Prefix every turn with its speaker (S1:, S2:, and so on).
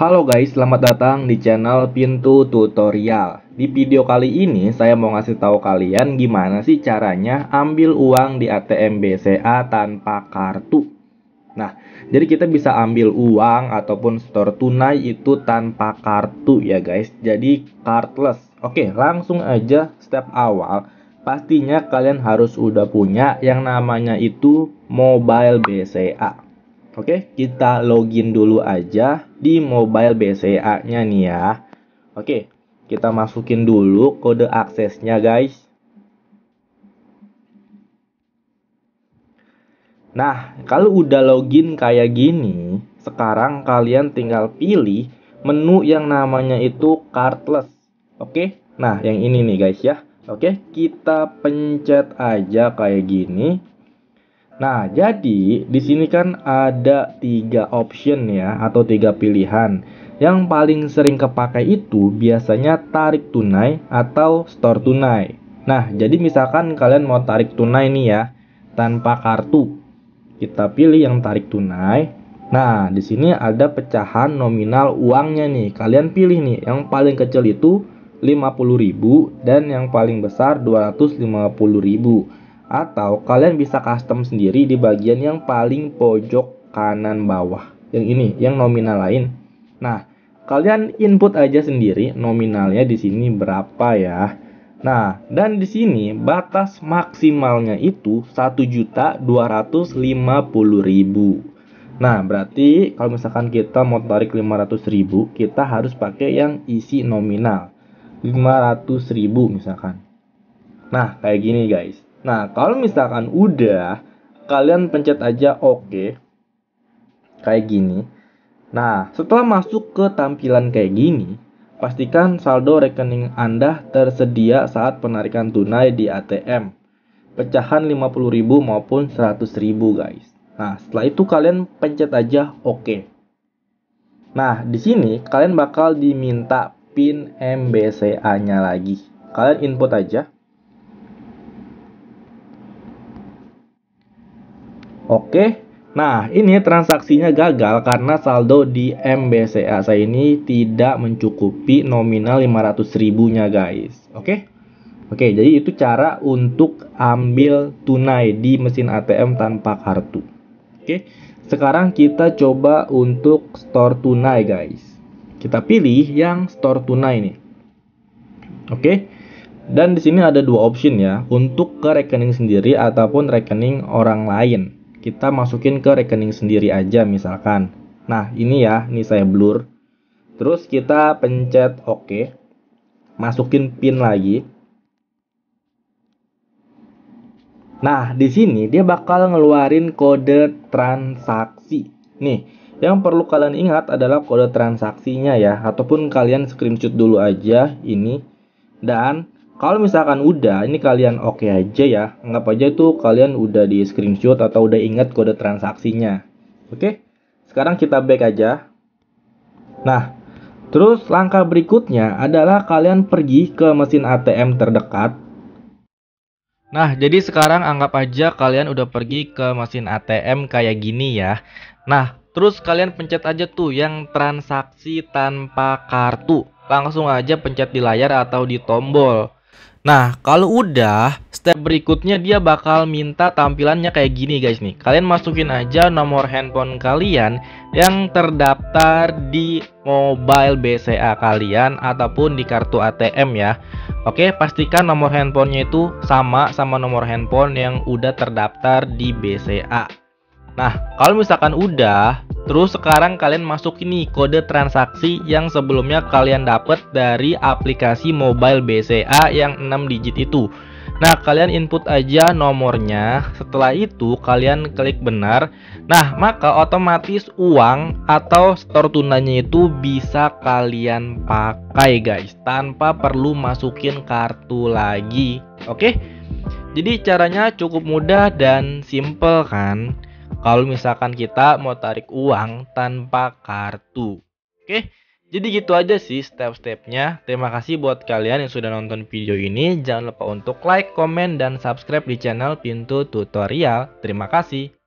S1: Halo guys, selamat datang di channel Pintu Tutorial. Di video kali ini saya mau ngasih tahu kalian gimana sih caranya ambil uang di ATM BCA tanpa kartu. Nah, jadi kita bisa ambil uang ataupun store tunai itu tanpa kartu ya guys. Jadi cardless. Oke, langsung aja step awal. Pastinya kalian harus udah punya yang namanya itu mobile BCA. Oke, kita login dulu aja di mobile BCA-nya nih ya. Oke, kita masukin dulu kode aksesnya guys. Nah, kalau udah login kayak gini, sekarang kalian tinggal pilih menu yang namanya itu cardless. Oke, nah yang ini nih guys ya. Oke, kita pencet aja kayak gini. Nah, jadi di sini kan ada tiga option ya atau tiga pilihan. Yang paling sering kepakai itu biasanya tarik tunai atau store tunai. Nah, jadi misalkan kalian mau tarik tunai nih ya, tanpa kartu. Kita pilih yang tarik tunai. Nah, di sini ada pecahan nominal uangnya nih. Kalian pilih nih, yang paling kecil itu 50.000 dan yang paling besar 250.000 atau kalian bisa custom sendiri di bagian yang paling pojok kanan bawah yang ini yang nominal lain nah kalian input aja sendiri nominalnya di sini berapa ya nah dan di sini batas maksimalnya itu 1.250.000 nah berarti kalau misalkan kita mau tarik 500.000 kita harus pakai yang isi nominal 500.000 misalkan nah kayak gini guys Nah, kalau misalkan udah, kalian pencet aja oke. Okay. Kayak gini. Nah, setelah masuk ke tampilan kayak gini, pastikan saldo rekening Anda tersedia saat penarikan tunai di ATM. Pecahan 50.000 maupun 100.000, guys. Nah, setelah itu kalian pencet aja oke. Okay. Nah, di sini kalian bakal diminta PIN MBCA-nya lagi. Kalian input aja Oke. Nah, ini transaksinya gagal karena saldo di MBCA saya ini tidak mencukupi nominal 500.000-nya, guys. Oke. Oke, jadi itu cara untuk ambil tunai di mesin ATM tanpa kartu. Oke. Sekarang kita coba untuk store tunai, guys. Kita pilih yang store tunai nih. Oke. Dan di sini ada dua option ya, untuk ke rekening sendiri ataupun rekening orang lain kita masukin ke rekening sendiri aja misalkan. Nah, ini ya, ini saya blur. Terus kita pencet OK. Masukin PIN lagi. Nah, di sini dia bakal ngeluarin kode transaksi. Nih, yang perlu kalian ingat adalah kode transaksinya ya, ataupun kalian screenshot dulu aja ini dan kalau misalkan udah, ini kalian oke okay aja ya. Anggap aja itu kalian udah di screenshot atau udah ingat kode transaksinya. Oke? Okay? Sekarang kita back aja. Nah, terus langkah berikutnya adalah kalian pergi ke mesin ATM terdekat. Nah, jadi sekarang anggap aja kalian udah pergi ke mesin ATM kayak gini ya. Nah, terus kalian pencet aja tuh yang transaksi tanpa kartu. Langsung aja pencet di layar atau di tombol. Nah, kalau udah, step berikutnya dia bakal minta tampilannya kayak gini guys nih. Kalian masukin aja nomor handphone kalian yang terdaftar di mobile BCA kalian ataupun di kartu ATM ya. Oke, pastikan nomor handphonenya itu sama sama nomor handphone yang udah terdaftar di BCA. Nah, kalau misalkan udah, Terus sekarang kalian masuk ini kode transaksi yang sebelumnya kalian dapat dari aplikasi mobile BCA yang 6 digit itu. Nah, kalian input aja nomornya. Setelah itu kalian klik benar. Nah, maka otomatis uang atau store tunanya itu bisa kalian pakai, guys, tanpa perlu masukin kartu lagi. Oke? Jadi caranya cukup mudah dan simple kan? kalau misalkan kita mau tarik uang tanpa kartu. Oke, jadi gitu aja sih step-stepnya. Terima kasih buat kalian yang sudah nonton video ini. Jangan lupa untuk like, komen, dan subscribe di channel Pintu Tutorial. Terima kasih.